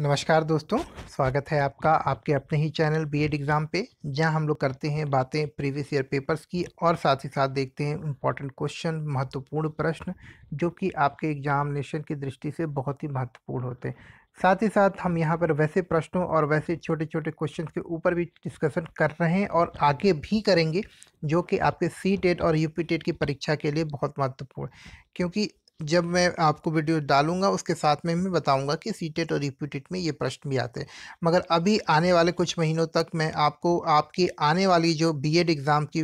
नमस्कार दोस्तों स्वागत है आपका आपके अपने ही चैनल बीएड एग्ज़ाम पे जहां हम लोग करते हैं बातें प्रीवियस ईयर पेपर्स की और साथ ही साथ देखते हैं इम्पॉर्टेंट क्वेश्चन महत्वपूर्ण प्रश्न जो कि आपके एग्जामिनेशन की दृष्टि से बहुत ही महत्वपूर्ण होते हैं साथ ही साथ हम यहाँ पर वैसे प्रश्नों और वैसे छोटे छोटे क्वेश्चन के ऊपर भी डिस्कशन कर रहे हैं और आगे भी करेंगे जो कि आपके सी टेट और पी टेट की परीक्षा के लिए बहुत महत्वपूर्ण क्योंकि जब मैं आपको वीडियो डालूंगा उसके साथ में मैं बताऊंगा कि सीटेट और रिप्यूटेड में ये प्रश्न भी आते हैं मगर अभी आने वाले कुछ महीनों तक मैं आपको आपकी आने वाली जो बीएड एग्ज़ाम की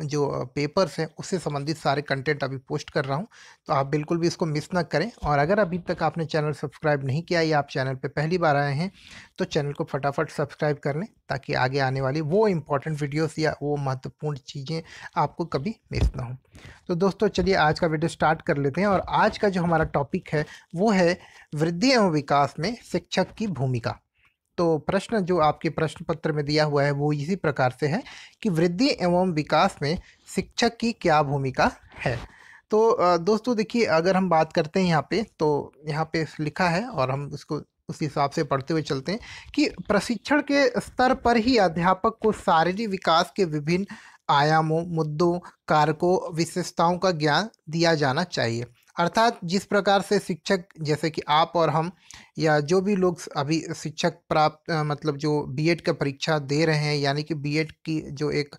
जो पेपर्स हैं उससे संबंधित सारे कंटेंट अभी पोस्ट कर रहा हूँ तो आप बिल्कुल भी इसको मिस ना करें और अगर अभी तक आपने चैनल सब्सक्राइब नहीं किया या आप चैनल पे पहली बार आए हैं तो चैनल को फटाफट सब्सक्राइब कर लें ताकि आगे आने वाली वो इंपॉर्टेंट वीडियोस या वो महत्वपूर्ण चीज़ें आपको कभी मिस ना हो तो दोस्तों चलिए आज का वीडियो स्टार्ट कर लेते हैं और आज का जो हमारा टॉपिक है वो है वृद्धि एवं विकास में शिक्षक की भूमिका तो प्रश्न जो आपके प्रश्न पत्र में दिया हुआ है वो इसी प्रकार से है कि वृद्धि एवं विकास में शिक्षक की क्या भूमिका है तो दोस्तों देखिए अगर हम बात करते हैं यहाँ पे तो यहाँ पे लिखा है और हम उसको उस हिसाब से पढ़ते हुए चलते हैं कि प्रशिक्षण के स्तर पर ही अध्यापक को शारीरिक विकास के विभिन्न आयामों मुद्दों कारकों विशेषताओं का ज्ञान दिया जाना चाहिए अर्थात जिस प्रकार से शिक्षक जैसे कि आप और हम या जो भी लोग अभी शिक्षक प्राप्त मतलब जो बीएड का परीक्षा दे रहे हैं यानी कि बीएड की जो एक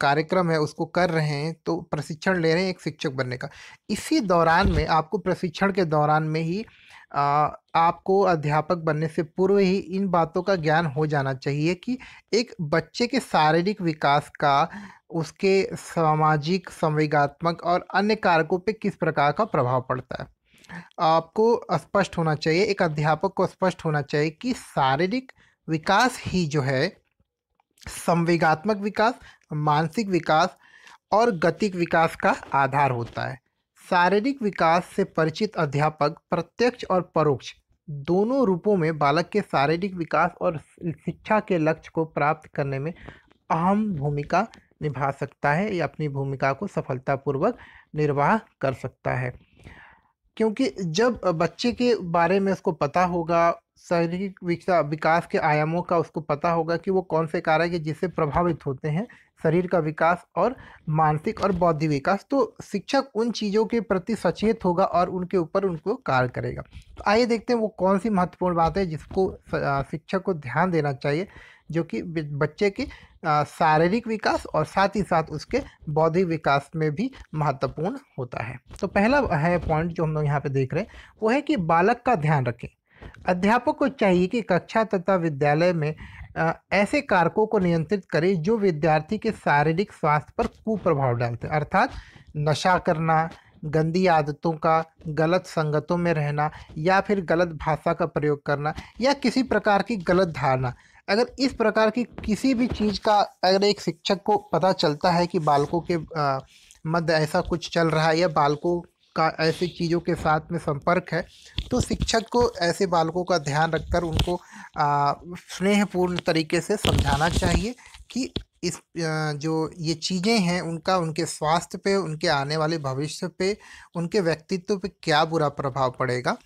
कार्यक्रम है उसको कर रहे हैं तो प्रशिक्षण ले रहे हैं एक शिक्षक बनने का इसी दौरान में आपको प्रशिक्षण के दौरान में ही आपको अध्यापक बनने से पूर्व ही इन बातों का ज्ञान हो जाना चाहिए कि एक बच्चे के शारीरिक विकास का उसके सामाजिक संवेगात्मक और अन्य कारकों पर किस प्रकार का प्रभाव पड़ता है आपको स्पष्ट होना चाहिए एक अध्यापक को स्पष्ट होना चाहिए कि शारीरिक विकास ही जो है संवेगात्मक विकास मानसिक विकास और गतिक विकास का आधार होता है शारीरिक विकास से परिचित अध्यापक प्रत्यक्ष और परोक्ष दोनों रूपों में बालक के शारीरिक विकास और शिक्षा के लक्ष्य को प्राप्त करने में अहम भूमिका निभा सकता है या अपनी भूमिका को सफलतापूर्वक निर्वाह कर सकता है क्योंकि जब बच्चे के बारे में उसको पता होगा शारीरिक विकास के आयामों का उसको पता होगा कि वो कौन से कारक है जिससे प्रभावित होते हैं शरीर का विकास और मानसिक और बौद्धिक विकास तो शिक्षक उन चीज़ों के प्रति सचेत होगा और उनके ऊपर उनको कार्य करेगा तो आइए देखते हैं वो कौन सी महत्वपूर्ण बात है जिसको शिक्षक को ध्यान देना चाहिए जो कि बच्चे के शारीरिक विकास और साथ ही साथ उसके बौद्धिक विकास में भी महत्वपूर्ण होता है तो पहला है पॉइंट जो हम लोग यहाँ पे देख रहे हैं वो है कि बालक का ध्यान रखें अध्यापक को चाहिए कि कक्षा तथा विद्यालय में ऐसे कारकों को नियंत्रित करें जो विद्यार्थी के शारीरिक स्वास्थ्य पर कुप्रभाव डालते हैं अर्थात नशा करना गंदी आदतों का गलत संगतों में रहना या फिर गलत भाषा का प्रयोग करना या किसी प्रकार की गलत धारणा अगर इस प्रकार की किसी भी चीज़ का अगर एक शिक्षक को पता चलता है कि बालकों के मध्य ऐसा कुछ चल रहा है या बालकों का ऐसी चीज़ों के साथ में संपर्क है तो शिक्षक को ऐसे बालकों का ध्यान रखकर उनको स्नेहपूर्ण तरीके से समझाना चाहिए कि इस जो ये चीज़ें हैं उनका उनके स्वास्थ्य पे उनके आने वाले भविष्य पे उनके व्यक्तित्व पे क्या बुरा प्रभाव पड़ेगा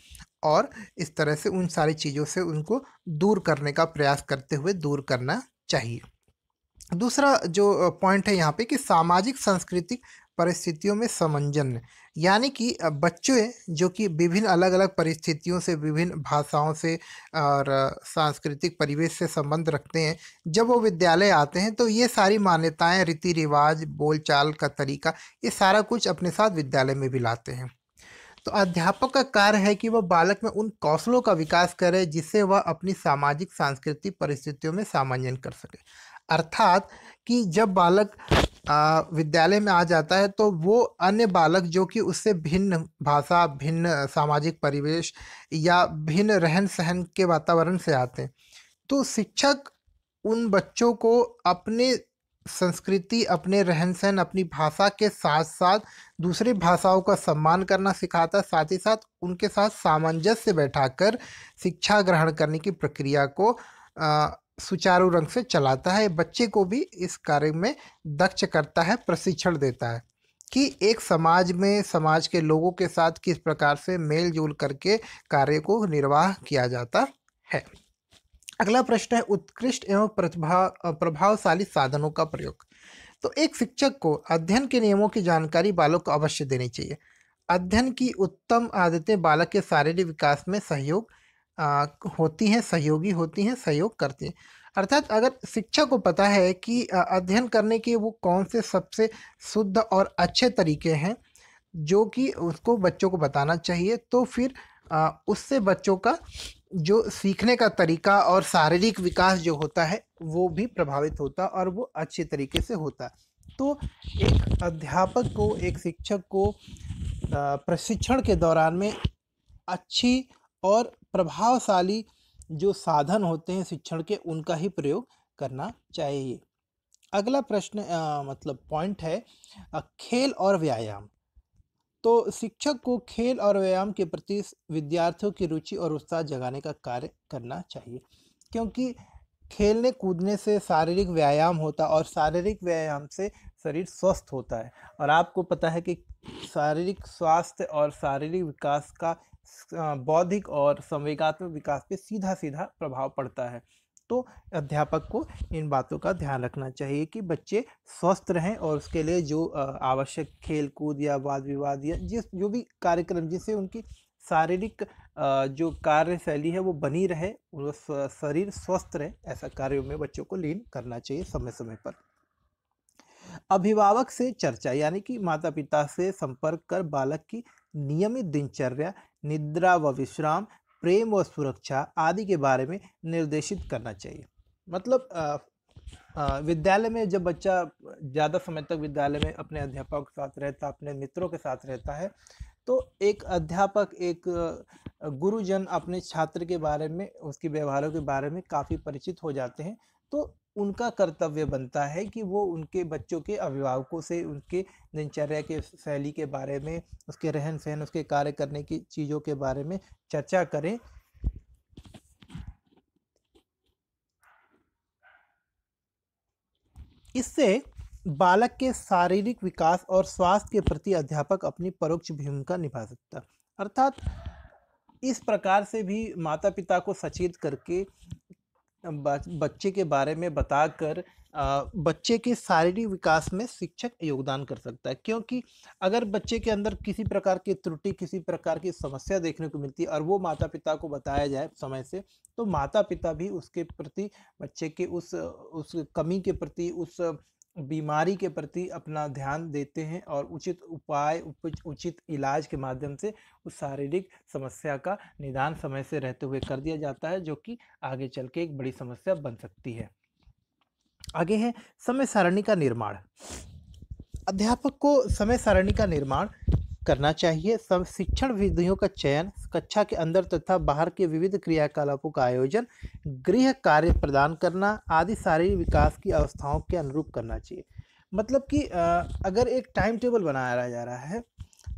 और इस तरह से उन सारी चीज़ों से उनको दूर करने का प्रयास करते हुए दूर करना चाहिए दूसरा जो पॉइंट है यहाँ पे कि सामाजिक सांस्कृतिक परिस्थितियों में समंजन यानी कि बच्चे जो कि विभिन्न अलग अलग परिस्थितियों से विभिन्न भाषाओं से और सांस्कृतिक परिवेश से संबंध रखते हैं जब वो विद्यालय आते हैं तो ये सारी मान्यताएं रीति रिवाज बोलचाल का तरीका ये सारा कुछ अपने साथ विद्यालय में भी लाते हैं तो अध्यापक का कार्य है कि वह बालक में उन कौशलों का विकास करे जिससे वह अपनी सामाजिक सांस्कृतिक परिस्थितियों में सामंजन कर सके अर्थात कि जब बालक विद्यालय में आ जाता है तो वो अन्य बालक जो कि उससे भिन्न भाषा भिन्न सामाजिक परिवेश या भिन्न रहन सहन के वातावरण से आते हैं तो शिक्षक उन बच्चों को अपने संस्कृति अपने रहन सहन अपनी भाषा के साथ साथ दूसरी भाषाओं का सम्मान करना सिखाता है साथ ही साथ उनके साथ सामंजस्य बैठाकर शिक्षा ग्रहण करने की प्रक्रिया को सुचारू रंग से चलाता है बच्चे को भी इस कार्य में दक्ष करता है प्रशिक्षण देता है कि एक समाज में समाज के लोगों के साथ किस प्रकार से मेल जोल करके कार्य को निर्वाह किया जाता है अगला प्रश्न है उत्कृष्ट एवं प्रतिभा प्रभावशाली साधनों का प्रयोग तो एक शिक्षक को अध्ययन के नियमों की जानकारी बालक को अवश्य देनी चाहिए अध्ययन की उत्तम आदतें बालक के शारीरिक विकास में सहयोग आ, होती हैं सहयोगी होती हैं सहयोग करती हैं अर्थात अगर शिक्षक को पता है कि अध्ययन करने के वो कौन से सबसे शुद्ध और अच्छे तरीके हैं जो कि उसको बच्चों को बताना चाहिए तो फिर आ, उससे बच्चों का जो सीखने का तरीका और शारीरिक विकास जो होता है वो भी प्रभावित होता और वो अच्छे तरीके से होता तो एक अध्यापक को एक शिक्षक को प्रशिक्षण के दौरान में अच्छी और प्रभावशाली जो साधन होते हैं शिक्षण के उनका ही प्रयोग करना चाहिए अगला प्रश्न मतलब पॉइंट है खेल और व्यायाम तो शिक्षक को खेल और व्यायाम के प्रति विद्यार्थियों की रुचि और उत्साह जगाने का कार्य करना चाहिए क्योंकि खेलने कूदने से शारीरिक व्यायाम होता और शारीरिक व्यायाम से शरीर स्वस्थ होता है और आपको पता है कि शारीरिक स्वास्थ्य और शारीरिक विकास का बौद्धिक और संवेगात्मक विकास पे सीधा सीधा प्रभाव पड़ता है तो अध्यापक को इन बातों का ध्यान रखना चाहिए कि बच्चे स्वस्थ रहें और उसके लिए जो आवश्यक खेल कूद या वाद विवाद या जिस जो भी कार्यक्रम जिससे उनकी शारीरिक जो कार्यशैली है वो बनी रहे शरीर स्वस्थ रहे ऐसा कार्यों में बच्चों को लीन करना चाहिए समय समय पर अभिभावक से चर्चा यानी कि माता पिता से संपर्क कर बालक की नियमित दिनचर्या निद्रा व विश्राम प्रेम व सुरक्षा आदि के बारे में निर्देशित करना चाहिए मतलब विद्यालय में जब बच्चा ज़्यादा समय तक विद्यालय में अपने अध्यापकों के साथ रहता अपने मित्रों के साथ रहता है तो एक अध्यापक एक गुरुजन अपने छात्र के बारे में उसके व्यवहारों के बारे में काफ़ी परिचित हो जाते हैं तो उनका कर्तव्य बनता है कि वो उनके बच्चों के अभिभावकों से उनके दिनचर्या के शैली के बारे में उसके रहन सहन उसके कार्य करने की चीज़ों के बारे में चर्चा करें इससे बालक के शारीरिक विकास और स्वास्थ्य के प्रति अध्यापक अपनी परोक्ष भूमिका निभा सकता अर्थात इस प्रकार से भी माता पिता को सचेत करके बच्चे के बारे में बताकर बच्चे के शारीरिक विकास में शिक्षक योगदान कर सकता है क्योंकि अगर बच्चे के अंदर किसी प्रकार की त्रुटि किसी प्रकार की समस्या देखने को मिलती है और वो माता पिता को बताया जाए समय से तो माता पिता भी उसके प्रति बच्चे के उस उस कमी के प्रति उस बीमारी के प्रति अपना ध्यान देते हैं और उचित उपाय उचित इलाज के माध्यम से उस शारीरिक समस्या का निदान समय से रहते हुए कर दिया जाता है जो कि आगे चल के एक बड़ी समस्या बन सकती है आगे है समय सारणी का निर्माण अध्यापक को समय सारणी का निर्माण करना चाहिए शिक्षण विधियों का चयन कक्षा के अंदर तथा बाहर के विविध क्रियाकलापों का आयोजन गृह कार्य प्रदान करना आदि शारीरिक विकास की अवस्थाओं के अनुरूप करना चाहिए मतलब कि अगर एक टाइम टेबल बनाया जा रहा है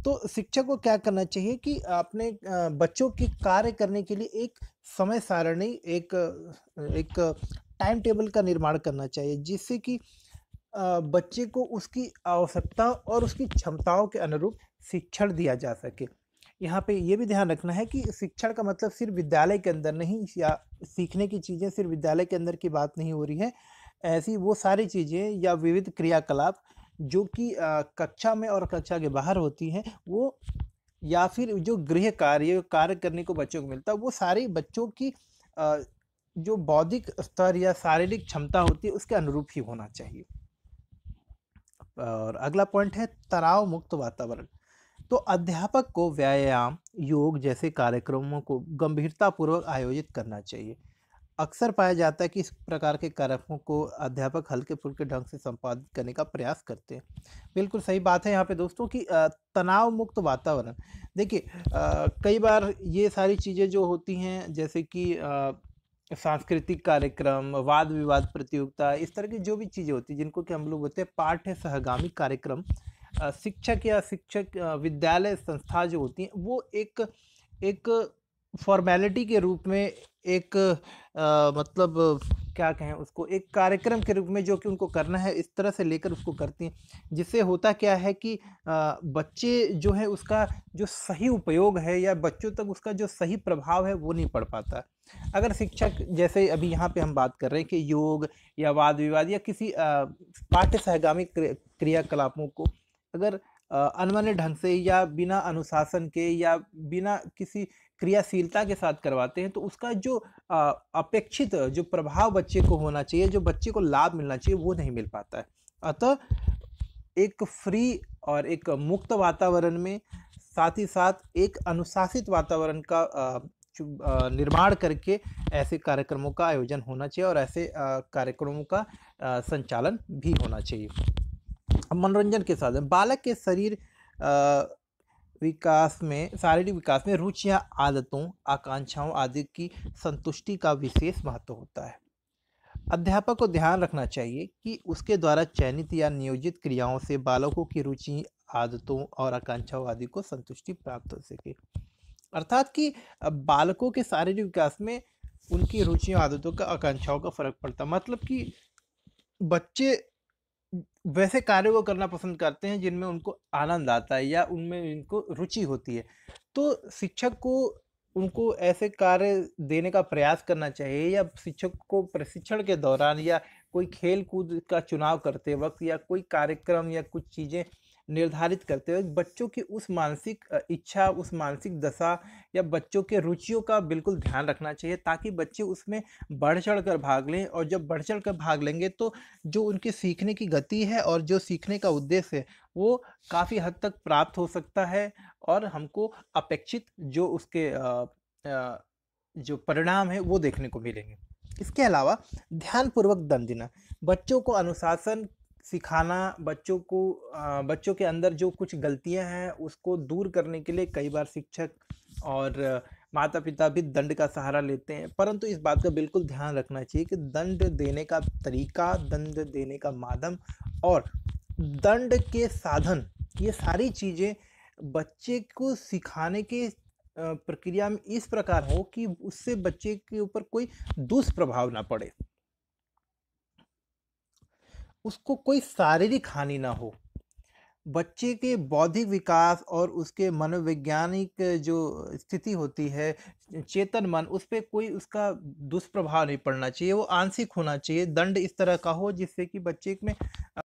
तो शिक्षक को क्या करना चाहिए कि अपने बच्चों के कार्य करने के लिए एक समय सारणी एक एक टाइम टेबल का निर्माण करना चाहिए जिससे कि बच्चे को उसकी आवश्यकता और उसकी क्षमताओं के अनुरूप शिक्षण दिया जा सके यहाँ पे ये भी ध्यान रखना है कि शिक्षण का मतलब सिर्फ विद्यालय के अंदर नहीं या सीखने की चीज़ें सिर्फ विद्यालय के अंदर की बात नहीं हो रही है ऐसी वो सारी चीज़ें या विविध क्रियाकलाप जो कि कक्षा में और कक्षा के बाहर होती हैं वो या फिर जो गृह कार्य कार्य करने को बच्चों को मिलता है वो सारी बच्चों की आ, जो बौद्धिक स्तर या शारीरिक क्षमता होती है उसके अनुरूप ही होना चाहिए और अगला पॉइंट है तनाव मुक्त वातावरण तो अध्यापक को व्यायाम योग जैसे कार्यक्रमों को गंभीरतापूर्वक आयोजित करना चाहिए अक्सर पाया जाता है कि इस प्रकार के कार्यक्रमों को अध्यापक हल्के फुल्के ढंग से संपादित करने का प्रयास करते हैं बिल्कुल सही बात है यहाँ पे दोस्तों कि तनाव मुक्त वातावरण देखिए कई बार ये सारी चीज़ें जो होती हैं जैसे कि सांस्कृतिक कार्यक्रम वाद विवाद प्रतियोगिता इस तरह की जो भी चीज़ें होती हैं जिनको कि हम लोग बोलते हैं पाठ्य सहगामी कार्यक्रम शिक्षक या शिक्षक विद्यालय संस्था जो होती हैं वो एक एक फॉर्मेलिटी के रूप में एक आ, मतलब क्या कहें उसको एक कार्यक्रम के रूप में जो कि उनको करना है इस तरह से लेकर उसको करती हैं जिससे होता क्या है कि आ, बच्चे जो है उसका जो सही उपयोग है या बच्चों तक उसका जो सही प्रभाव है वो नहीं पड़ पाता अगर शिक्षक जैसे अभी यहाँ पे हम बात कर रहे हैं कि योग या वाद विवाद या किसी पाठ्य सहगामी क्रियाकलापों को अगर अनमने ढंग से या बिना अनुशासन के या बिना किसी क्रियाशीलता के साथ करवाते हैं तो उसका जो अपेक्षित जो प्रभाव बच्चे को होना चाहिए जो बच्चे को लाभ मिलना चाहिए वो नहीं मिल पाता है अतः एक फ्री और एक मुक्त वातावरण में साथ ही साथ एक अनुशासित वातावरण का निर्माण करके ऐसे कार्यक्रमों का आयोजन होना चाहिए और ऐसे कार्यक्रमों का संचालन भी होना चाहिए मनोरंजन के साधन बालक के शरीर विकास में शारीरिक विकास में रुचियां आदतों आकांक्षाओं आदि की संतुष्टि का विशेष महत्व होता है अध्यापक को ध्यान रखना चाहिए कि उसके द्वारा चयनित या नियोजित क्रियाओं से बालकों की रुचि आदतों और आकांक्षाओं आदि को संतुष्टि प्राप्त हो सके अर्थात कि बालकों के शारीरिक विकास में उनकी रुचियों आदतों का आकांक्षाओं का फर्क पड़ता मतलब कि बच्चे वैसे कार्यों को करना पसंद करते हैं जिनमें उनको आनंद आता है या उनमें इनको रुचि होती है तो शिक्षक को उनको ऐसे कार्य देने का प्रयास करना चाहिए या शिक्षक को प्रशिक्षण के दौरान या कोई खेल कूद का चुनाव करते वक्त या कोई कार्यक्रम या कुछ चीज़ें निर्धारित करते हुए बच्चों की उस मानसिक इच्छा उस मानसिक दशा या बच्चों के रुचियों का बिल्कुल ध्यान रखना चाहिए ताकि बच्चे उसमें बढ़ चढ़ कर भाग लें और जब बढ़ चढ़ कर भाग लेंगे तो जो उनके सीखने की गति है और जो सीखने का उद्देश्य है वो काफ़ी हद तक प्राप्त हो सकता है और हमको अपेक्षित जो उसके जो परिणाम है वो देखने को मिलेंगे इसके अलावा ध्यानपूर्वक दम देना बच्चों को अनुशासन सिखाना बच्चों को बच्चों के अंदर जो कुछ गलतियां हैं उसको दूर करने के लिए कई बार शिक्षक और माता पिता भी दंड का सहारा लेते हैं परंतु इस बात का बिल्कुल ध्यान रखना चाहिए कि दंड देने का तरीका दंड देने का माध्यम और दंड के साधन ये सारी चीज़ें बच्चे को सिखाने के प्रक्रिया में इस प्रकार हो कि उससे बच्चे के ऊपर कोई दुष्प्रभाव ना पड़े उसको कोई शारीरिक हानि ना हो बच्चे के बौद्धिक विकास और उसके मनोवैज्ञानिक जो स्थिति होती है चेतन मन उस पर कोई उसका दुष्प्रभाव नहीं पड़ना चाहिए वो आंशिक होना चाहिए दंड इस तरह का हो जिससे कि बच्चे में